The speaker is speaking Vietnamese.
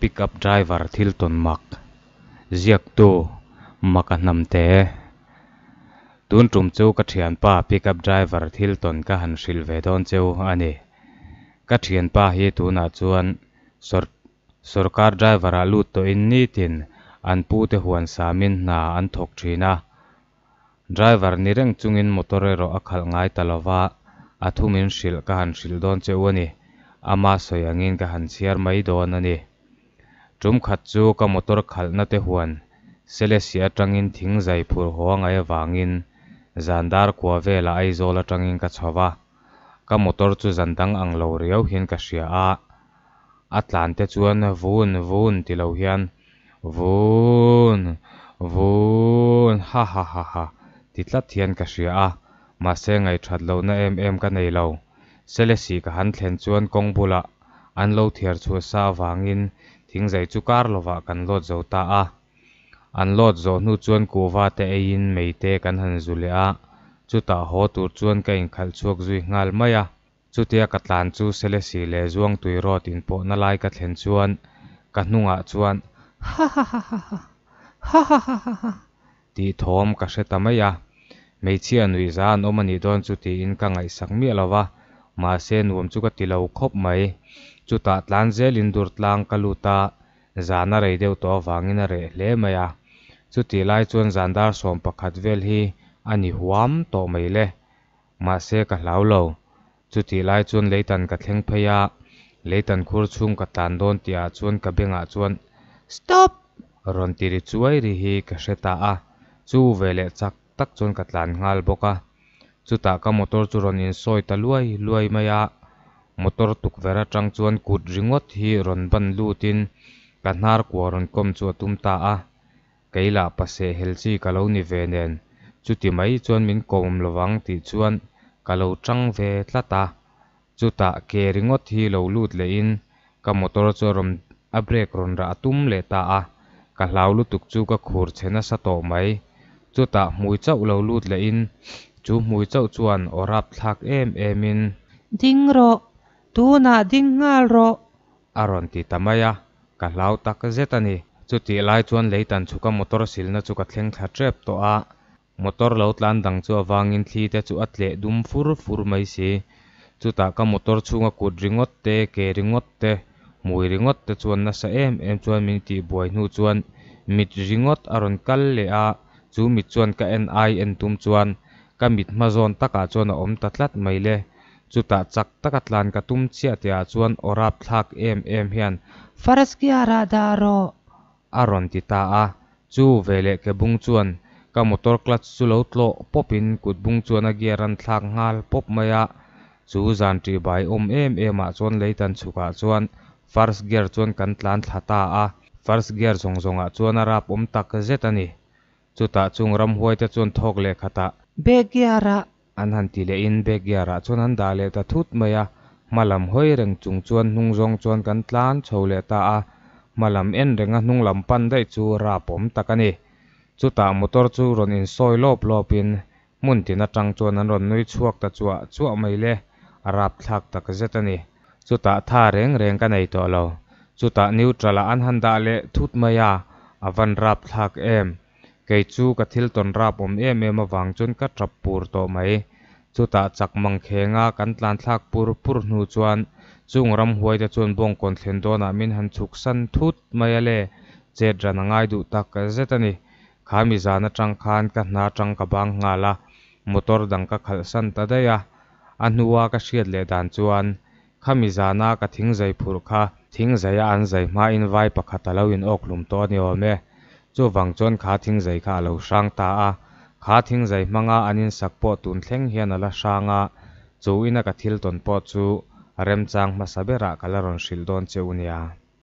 pickup driver Hilton Mac. ziak tu maka nam te tun tum chu ka thian pa pickup driver Hilton ton ka han hril ve don cheu ani ka thian pa hi tuna chuan sor sarkar driver a lut to in ni tin an pu te huan samin na an thok thina driver ni reng chungin motore ro akhal ngai talawa athumin hril ka han hril don cheu ani ama soyangin ka han chiar mai don ani trum khat chu ka motor khalna te huan selesia tangin thing zai phur hoang ai wangin zandar kwa vela ai zola tangin ka chawa ka motor chu zandang ang lo riau hian ka hria a atlan te chuan vun vun ti lo hian vun vun ha ha ha ha ti tlat hian ka hria a ma se ngai that lo na em em ka nei lo selesi ka han thlen chuan kong bula an lo thiar chu sa vàng in thing zai chu kar lova kan lot zo ta a an lot zo nu chuan kuwa te e in mei te kan han zule a chuta ho tur chuan ka in khal chuak zui ngal mai a chutia chú sê chu selesi le zuang tui rot in po na lai ka thlen chuan nung a chuan ha ha ha ha ha ha ha ha ha ti thom ka hreta mai a meichia nui zan omani don chu ti in ka ngai sak mi lova มาเซนวมจุกติเลวคบไหมจุตาตลานเซลินดูตลางกลุตาจานาเรเดวตัวฟังอินาเรเลมยาจุติไลจวนจันดาร์สวมปักขัดเวลฮีอันนี้หวามโตไม่เล่มาเซกะเหลาเหลาจุติไลจวนเลตันกะเทงพยาเลตันคูร์ชุงกะตันโดนตีอาจวนกะเบงอาจวน stop รอนติริจวยริฮีกะเชตาอาจูเวเลจักตักจวนกะตลานงาลบกะ chú ta ka motor chu ron in soi ta luai luai mai a motor tuk vera trăng chuan kut ringot hi ron ban lutin ka hnar kwa ron com chu tum ta à a keila pase helchi kalo ni ve chú chuti mai chuan min kom lowang ti chuan kalo tang ve tlata chuta ke ringot hi lo lut le in ka motor chu rom a brake ra tum le ta a ka hlau lu tuk chu ka khur chena sa to mai ta mui chau lo lut le in chu mui chau chuan orap thlak em em in ding ro tuna ding ngal ro aron à ti à, tamaya ka hlau tak zetani chu ti lai chuan leitan chuka motor silna chu ka thleng thla trep to a à. motor lo tlan dang chu awangin thli te chu atle dum fur fur mai si chú ta ka motor chunga kut ringot te ke ringot te mui ringot te chuan na sa em em chuan min ti buai hnu chuan mit ringot aron kal le à, chú mi chuan ka en ai en tum chuan kamit ma zon taka chuan a awm ta tlat mai le chuta chak taka lan ka tum chia tia chuan orap thlak em em hian faras kia ra da ro aron ti ta a chu vele ke bung chuan ka motor clutch chu lo tlo popin kut bung chuan a gearan thlak ngal pop maya chu zan tri bai om em em a chuan leitan chuka chuan first gear chuan kan tlan thlata a first gear zong zonga chuan a rap om tak zet ani chuta chung ram huai te chuan thok le khata begiara an han ti le in begiara chon an da le ta thut mai a malam hoi reng chung chuan nung zong chuan kan tlan chho le ta a malam en renga nung lam pan dai chu ra pom takani chuta motor chu ron in soi lop lopin mun tina tang chuan an ron nui chuak ta chua chua mai le arap thak tak zetani chuta tha reng reng ka nei to lo chuta neutral an han da le thut maya avan rap thak em กยจู้กะทิลตนรับอมเอเมมาวังจนกะทับปูรโตไมมจุตาจักมังเขงากันตลานทักปูรปูรนูจวนจุงรำหวยจะจวนบงกนเทนโดนามินหันชุกสันทุดไม่เล่เจดระนงไยดูตักกะเจตันิขามิจานะจังคานกะนาจังกะบังงาละมอตอร์ดังกะขัลสันตะเดียอันหัวกะเชียดเลดานจวนขามิจานะกะทิ้งใจผูรคะทิ้งใจอันใจมาอินไว้ปะคาตะเลวินอกลุมโตนิโอเม zu wang chon kha thing zai kha lo shang ta a kha thing zai manga anin sakpo tun thleng hian ala shanga chu ina ka thil ton po chu rem chang ma sabera kalaron shildon cheunia